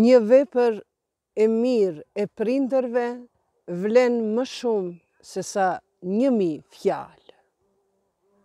Një vepër e mirë e prinderve vlenë më shumë se sa njëmi fjallë.